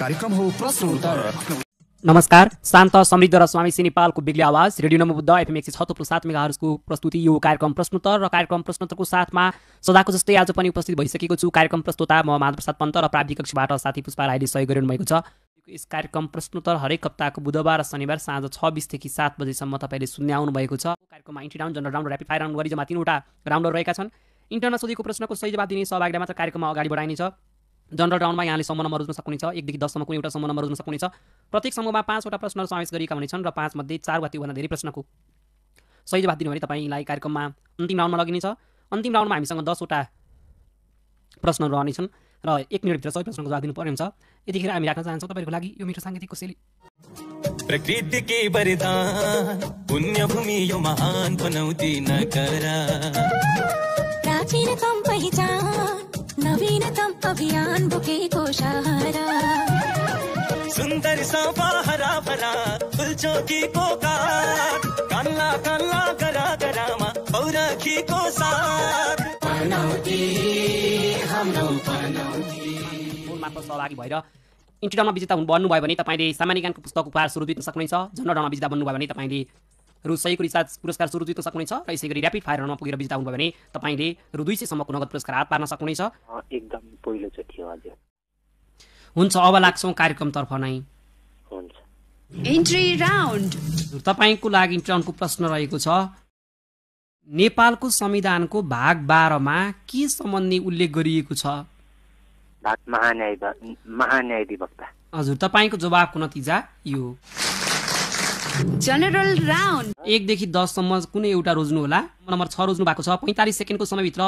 कार्यक्रम हो प्रश्न उत्तर नमस्कार शान्त समृद्ध र स्वामी नेपालको बेग्लै आवाज रेडियो बुद्ध एफएम एक सय सात मेगाहरूको प्रस्तुति यो कार्यक्रम प्रश्नोत्तर र कार्यक्रम प्रश्नोत्तरको साथमा सदाको जस्तै आज पनि उपस्थित भइसकेको छु कार्यक्रम प्रस्तुता म माधवप्रसाद पन्त र प्राविधिक कक्षबाट साथी पुष्पा राईले सहयोग गरिरहनु भएको छ यस कार्यक्रम प्रश्नोत्तर हरेक हप्ताको बुधबार र शनिबार साँझ छ बिसदेखि सात बजीसम्म तपाईँले सुन्ने आउनु भएको छ कार्यक्रममा entry round general round rapid round गरी जम्मा तिनवटा राउन्डहरू रहेका छन् इन्टरनल सोधेको प्रश्नको सही जवाब दिने सहभागीलाई मात्र कार्यक्रममा अगाडि बढाइनेछ जनरल राउन्डमा यहाँले सम्म नम्बर रोज्न सक्नुहुन्छ एकदेखि दससम्म कुनै एउटा सम्म नम्बर रोज्न सक्नुहुन्छ प्रत्येक समूहमा पाँचवटा प्रश्नहरू समावेश गरिएका हुनेछन् र पाँचमध्ये चार वा त्योभन्दा धेरै प्रश्नको सही जवाब दिनुभयो भने तपाईँलाई कार्यक्रममा अन्तिम राउन्डमा लगिनेछ अन्तिम राउन्डमा हामीसँग दसवटा प्रश्नहरू रहनेछन् र एक मिनटभित्र सबै प्रश्नको जवाब दिनुपर्ने हुन्छ यतिखेर हामी राख्न चाहन्छौँ तपाईँको लागि यो मिठो साङ्गीतिक प्रकृति के वरदान भूमि यो महान बनाउँदिन पहिचान एकदम अभियान बोकेको सहारा सुन्दर सफा हरा भरा फुलचोकीको काठ कल्ला कल्ला गरा गरामा पौराखीको साथ पनौती हाम्रो पनौती सहभागी भएर इन्टिटरमा विजेता बन्नुभयो भने तपाईँले सामान्य ज्ञानको पुस्तक उपहार सुरु दिन सक्नुहुन्छ जनडाउनमा विजेता बन्नुभयो भने तपाईँले रु सयको रिचार्ज पुरस्कार सुरु जित्न सक्नुहुनेछ र यसै गरी ऱ्यापिड फायर राउन्डमा पुगेर विजेता हुनुभयो भने तपाईँले रु दुई सयसम्मको नगद पुरस्कार हात पार्न सक्नुहुनेछ एकदम पहिलोचोटि हजुर हुन्छ अब लाग्छौँ कार्यक्रमतर्फ नै हुन्छ इन्ट्री राउन्ड तपाईँको लागि इन्ट्री राउन्डको प्रश्न रहेको छ नेपालको संविधानको भाग बाह्रमा के सम्बन्धी उल्लेख गरिएको छ महान्याय महान्याय हजुर तपाईँको जवाबको नतिजा यो जनरल राउन्ड एकदेखि दससम्म कुनै एउटा रोज्नु होला नम्बर छ रोज्नु भएको छ पैँतालिस सेकेन्डको समयभित्र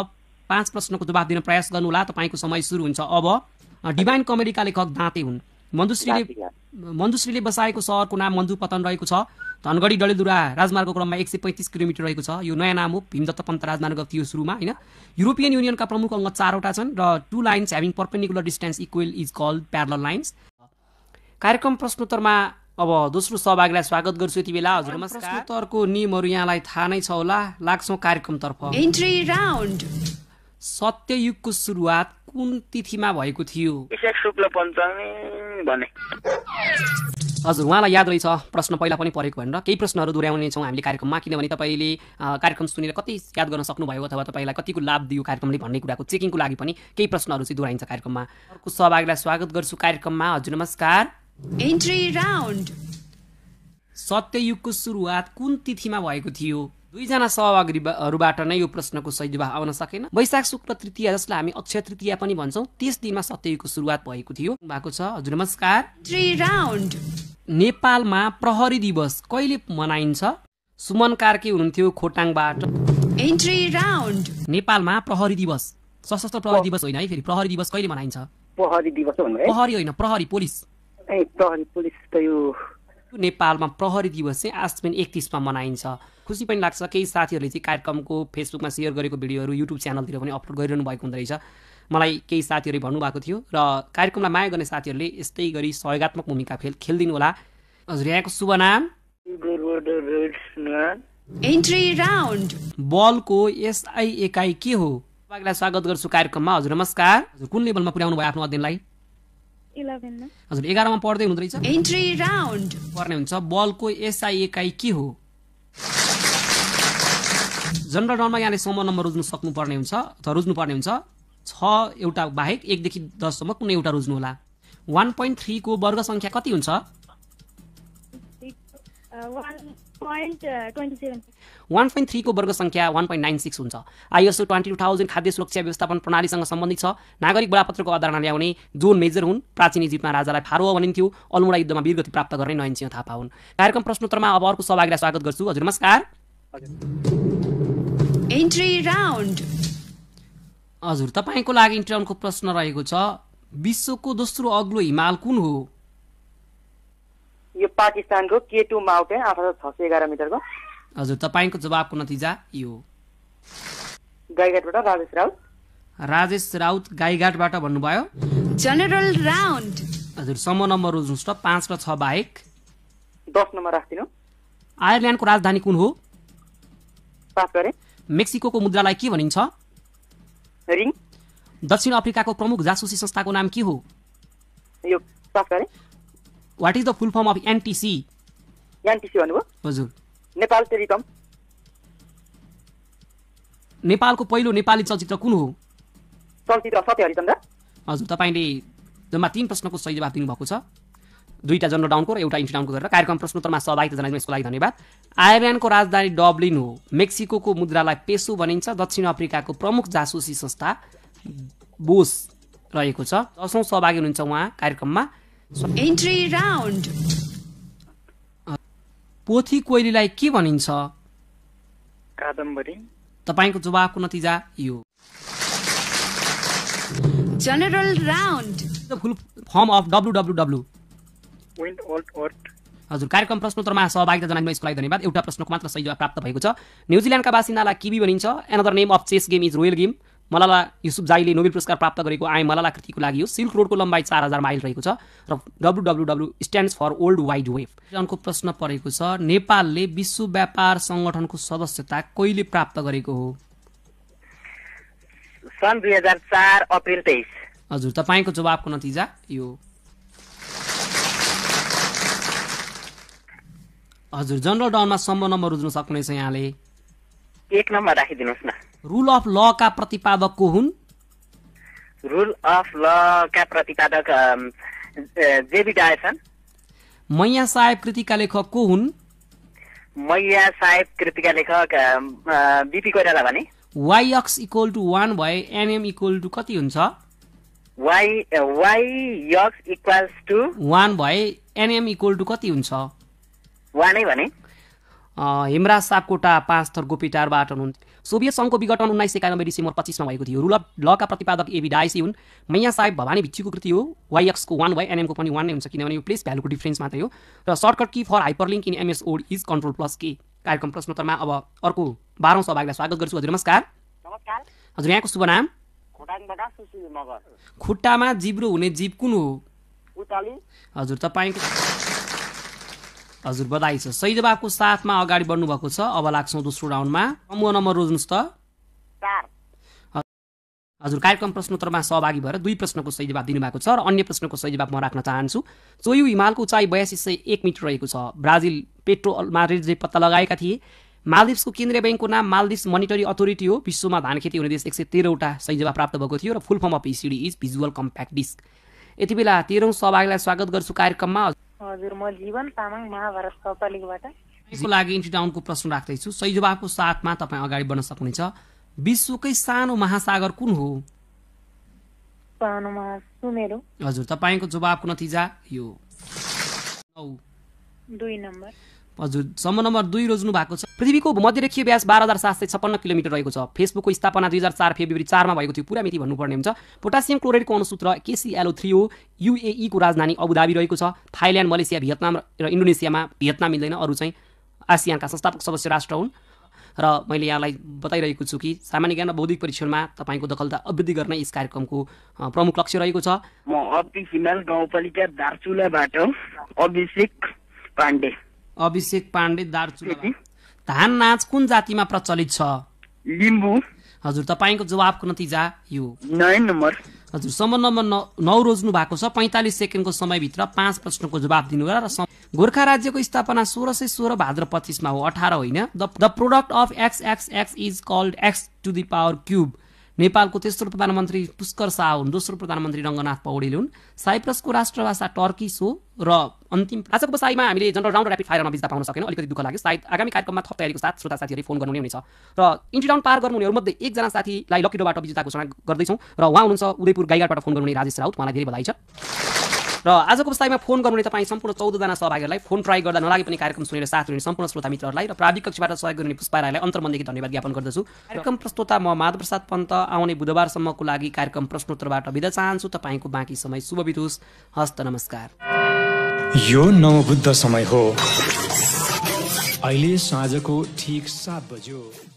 पाँच प्रश्नको जवाब दिन प्रयास गर्नु होला तपाईँको समय सुरु हुन्छ अब डिभाइन कमेडीका लेखक दाँते हुन् मन्जुश्रीले मन्जुश्रीले बसाएको सहरको नाम मन्जु पतन रहेको छ धनगढी डलेदुरा राजमार्गको क्रममा एक सय पैँतिस किलोमिटर रहेको छ यो नयाँ नाम हो भीमदत्त पन्त राजमार्ग थियो सुरुमा होइन युरोपियन युनियनका प्रमुख अङ्ग चारवटा छन् र two lines having perpendicular distance equal is called parallel lines कार्यक्रम प्रश्नोत्तरमा अब दोस्रो सहभागीलाई स्वागत गर्छु यति बेला हजुर प्रश्नोत्तरको नियमहरू यहाँलाई थाहा नै छ होला लाग्छौँ कार्यक्रमतर्फ सत्ययुगको सुरुवात कुन तिथिमा भएको थियो हजुर उहाँलाई याद रहेछ प्रश्न पहिला पनि परेको भनेर केही प्रश्नहरू दोहोऱ्याउनेछौँ हामीले कार्यक्रममा किनभने तपाईँले कार्यक्रम सुनेर कति याद गर्न सक्नुभयो अथवा तपाईँलाई कतिको लाभ दियो कार्यक्रमले भन्ने कुराको चेकिङको लागि पनि केही प्रश्नहरू चाहिँ दोहोऱ्याइन्छ कार्यक्रममा अर्को सहभागीलाई स्वागत गर्छु कार्यक्रममा हजुर नमस्कार एन्ट्री राउन्ड सत्ययुगको सुरुवात कुन तिथिमा भएको थियो दुईजना सहभागीहरूबाट नै यो प्रश्नको सही जवाफ आउन सकेन वैशाख शुक्ल तृतीया जसलाई हामी अक्षय तृतीया पनि भन्छौँ त्यस दिनमा सत्ययुगको सुरुवात भएको थियो भएको छ हजुर नमस्कार राउन्ड नेपालमा प्रहरी दिवस कहिले मनाइन्छ सुमन कार्के हुनुहुन्थ्यो खोटाङबाट एन्ट्री राउन्ड नेपालमा प्रहरी दिवस सशस्त्र प्रहरी दिवस होइन है फेरि प्रहरी दिवस कहिले मनाइन्छ प्रहरी दिवस प्रहरी होइन प्रहरी पुलिस नेपालमा प्रहरी दिवस चाहिँ आश्विन एकतिसमा मनाइन्छ खुसी पनि लाग्छ केही साथीहरूले चाहिँ कार्यक्रमको फेसबुकमा सेयर गरेको भिडियोहरू युट्युब च्यानलतिर पनि अपलोड गरिरहनु भएको हुँदो रहेछ मलाई केही साथीहरूले भन्नुभएको थियो र कार्यक्रमलाई माया गर्ने साथीहरूले यस्तै गरी सहयोगत्मक भूमिका खेल खेलिदिनु होला हजुर यहाँको शुभ नाम बलको एसआई एकाइ के हो तपाईँलाई स्वागत गर्छु कार्यक्रममा हजुर नमस्कार कुन लेभलमा पुर्याउनु भयो आफ्नो अध्ययनलाई हजुर एघारमा पढ्दै हुनुहुँदो रहेछ एन्ट्री राउन्ड पर्ने हुन्छ बलको एसआई एकाइ के हो जनरल राउन्डमा यहाँले सम्म नम्बर रुज्नु सक्नुपर्ने हुन्छ अथवा रुज्नुपर्ने हुन्छ छ एउटा बाहेक एकदेखि दससम्म कुनै एउटा रुज्नु होला वान पोइन्ट थ्रीको वर्ग सङ्ख्या कति हुन्छ वान पोइन्ट थ्रीको वर्ग सङ्ख्या वान पोइन्ट नाइन सिक्स हुन्छ आइएसओ ट्वेन्टी टू थाउजन्ड खाद्य सुरक्षा व्यवस्थापन प्रणालीसँग सम्बन्धित छ नागरिक बडापत्रको अवधारणा ल्याउने जोन मेजर हुन् प्राचीन इजिप्टमा राजालाई फारो भनिन्थ्यो अल्मुडा युद्धमा वीरगति प्राप्त गर्ने नयन थापा हुन् कार्यक्रम प्रश्नोत्तरमा अब अर्को सहभागीलाई स्वागत गर्छु हजुर नमस्कार हजुर तपाईँको लागि इन्टरनको प्रश्न रहेको छ विश्वको दोस्रो अग्लो हिमाल कुन हो यो पाकिस्तानको टु माउटे आठ हजार छ सय एघार मिटरको हजुर तपाईँको जवाबको नतिजा यो गाईघाटबाट राजेश राउत राजेश राउत गाईघाटबाट भन्नुभयो जनरल राउन्ड हजुर सम्म नम्बर रोज्नुहोस् त पाँच र छ बाहेक दस नम्बर राखिदिनु आयरल्यान्डको राजधानी कुन हो मेक्सिको मुद्रालाई के भनिन्छ दक्षिण अफ्रिकाको प्रमुख जासुसी संस्थाको नाम के हो यो what is the full form of NTC NTC भन्नुभयो हजुर नेपाल टेलिकम नेपालको पहिलो नेपाली चलचित्र कुन हो चलचित्र सत्य हरिचन्द्र हजुर तपाईँले जम्मा तिन प्रश्नको सही जवाब दिनुभएको छ दुईवटा जन्डर डाउनको र एउटा इन्टी डाउनको गरेर कार्यक्रम प्रश्नोत्तरमा सहभागिता जनाइदिनु यसको लागि धन्यवाद आयरल्यान्डको राजधानी डब्लिन हो मेक्सिको मुद्रालाई पेसो भनिन्छ दक्षिण अफ्रिकाको प्रमुख जासुसी संस्था बोस रहेको छ दसौँ सहभागी हुनुहुन्छ उहाँ कार्यक्रममा पोथी कोइलीलाई के भनिन्छ कादम्बरी तपाईँको जवाबको नतिजा यो general round full form of W W W हजुर कार्यक्रम प्रश्नोत्तरमा सहभागिता जनाइदिनु यसको लागि धन्यवाद एउटा प्रश्नको मात्र सही जवाब प्राप्त भएको छ न्युजिल्यान्डका बासिन्दालाई किबी भनिन्छ another name of chess game is royal game Malala युसुफ जाईले नोबेल पुरस्कार प्राप्त गरेको आए मलाला कृतिको लागि हो सिल्क रोडको लम्बाइ चार हजार माइल रहेको छ र W W stands for world wide web अर्को प्रश्न परेको छ नेपालले विश्व व्यापार सङ्गठनको सदस्यता कहिले प्राप्त गरेको हो सन् दुई हजार चार अप्रेल तेइस हजुर तपाईँको जवाबको नतिजा यो हजुर जनरल डाउनमा सम्म नम्बर रुझ्न सक्नुहुनेछ यहाँले एक नम्बर राखिदिनुहोस् न रुल अफ ल का प्रतिपादक को हुन् रुल अफ ल का प्रतिपादक जेबी डाय छन् मैया साहेब कृतिका लेखक को हुन् मैया साहेब कृतिका लेखक बिपी कोइराला भने Y X equal to one भए एनएम इक्वल टु कति हुन्छ Y Y X equals to one भए एनएम इक्वल टु कति हुन्छ वानै भने हेमराज सापकोटा पाँच थर गोपीटारबाट हुनुहुन्थ्यो सोभियत सङ्घको विघटन उन्नाइस सय एकानब्बे डिसेम्बर पच्चिसमा भएको थियो रुल अफ लका प्रतिपादक एबी डाइसी हुन् मैया साहेब भवानी भिच्चीको कृति हो वाइएक्सको वान वाइ एनएमको पनि वान नै हुन्छ किनभने यो प्लेस भ्यालुको डिफ्रेन्स मात्रै हो र shortcut key for hyper in MS word is control plus K कार्यक्रम प्रश्नोत्तरमा अब अर्को बाह्रौँ सहभागीलाई स्वागत गर्छु हजुर नमस्कार हजुर यहाँको शुभ नाम खुट्टामा जिब्रो हुने जीव कुन हो हजुर तपाईँको हजुर बधाई छ सही जवाबको साथमा अगाडि बढ्नु भएको छ अब लाग्छौँ दोस्रो राउन्डमा समूह नम्बर रोज्नुहोस् त हजुर कार्यक्रम प्रश्नोत्तरमा सहभागी भएर दुई प्रश्नको सही जवाब दिनुभएको छ र अन्य प्रश्नको सही जवाब म राख्न चाहन्छु चोयु हिमालको उचाइ बयासी सय एक मिटर रहेको छ ब्राजिल पेट्रोलमा रेडले पत्ता लगाएका थिए मालदिप्सको केन्द्रीय ब्याङ्कको नाम मालदिप्स मोनिटरी अथोरिटी हो विश्वमा धान खेती हुने देश एक सय तेह्रवटा सही जवाब प्राप्त भएको थियो र full form of VCD is visual compact disc यति बेला तेह्रौँ सहभागीलाई स्वागत गर्छु कार्यक्रममा हजुर म जीवन तामाङ महाभारत सहपालिबाट यसको लागि इन्टिडाउनको प्रश्न राख्दैछु सही जवाबको साथमा तपाईँ अगाडि बढ्न सक्नुहुन्छ विश्वकै सानो महासागर कुन हो सानो सुमेरु हजुर तपाईँको जवाबको नतिजा यो दुई नम्बर हजुर सम्म नम्बर दुई रोज्नु भएको छ पृथ्वीको मध्यरेखीय व्यास बाह्र हजार सात सय छप्पन्न किलोमिटर रहेको छ फेसबुकको स्थापना दुई हजार चार फेब्रुअरी चारमा भएको थियो पुरा मिति भन्नुपर्ने हुन्छ पोटासियम क्लोराइडको अनुसूत्र केसिएलओ थ्री हो युएईको राजधानी अबुधाबी रहेको छ थाइल्यान्ड मलेसिया भियतनाम र इन्डोनेसियामा भियतनाम मिल्दैन अरू चाहिँ आसियानका संस्थापक सदस्य राष्ट्र हुन् र मैले यहाँलाई बताइरहेको छु कि सामान्य ज्ञान र बौद्धिक परीक्षणमा तपाईँको दखलता अभिवृद्धि गर्न यस कार्यक्रमको प्रमुख लक्ष्य रहेको छ म अभिक हिमाल गाउँपालिका दार्चुलाबाट अभिषेक पाण्डे अभिषेक पाण्डे दार्चुला धान नाच कुन जातिमा प्रचलित छ लिम्बू हजुर तपाईँको जवाबको नतिजा यो नम्बर हजुर सम्म नम्बर नौ रोज्नु भएको छ पैँतालिस सेकेन्डको समयभित्र पाँच प्रश्नको जवाब दिनुहोला र गोर्खा राज्यको स्थापना सोह्र सय सोह्र भाद्र पच्चिसमा हो अठार होइन the product of X X X is called X to the power cube नेपालको तेस्रो प्रधानमन्त्री पुष्कर शाह हुन् दोस्रो प्रधानमन्त्री रङ्गनाथ पौडेल हुन् साइप्रसको राष्ट्रभाषा टर्किस हो र अन्तिम आजको बसाइमा हामीले जनरल राउन्ड ऱ्यापिड फायरमा नबिज्दा पाउन सकेन अलिकति दुःख लाग्यो सायद आगामी कार्यक्रममा थप तयारीको साथ श्रोता साथीहरूले फोन गर्नु नै हुनेछ र इन्टी राउन्ड पार गर्नुहुनेहरूमध्ये एकजना साथीलाई लकिडोबाट विजेता घोषणा गर्दैछौँ र उहाँ हुनुहुन्छ उदयपुर गाईघाटबाट फोन गर्नुहुने राजेश राउत उहाँलाई धेरै बधाई छ र आजको पुस्तामा फोन गर्नुहुने तपाईँ सम्पूर्ण चौधजना सहभागीहरूलाई फोन ट्राई गर्दा नलागे पनि कार्यक्रम सुनेर साथ हुने सम्पूर्ण श्रोता मित्रहरूलाई र प्राविधिक कक्षबाट सहयोग गर्ने राईलाई अन्तर्मनदेखि धन्यवाद ज्ञापन गर्दछु कार्यक्रम प्रस्तोता म माधव प्रसाद पन्त आउने बुधबारसम्मको लागि कार्यक्रम प्रश्नोत्तरबाट बिदा चाहन्छु तपाईँको बाँकी समय शुभ बितोस् हस्त नमस्कार यो नवबुद्ध समय हो अहिले साँझको ठिक सात बज्यो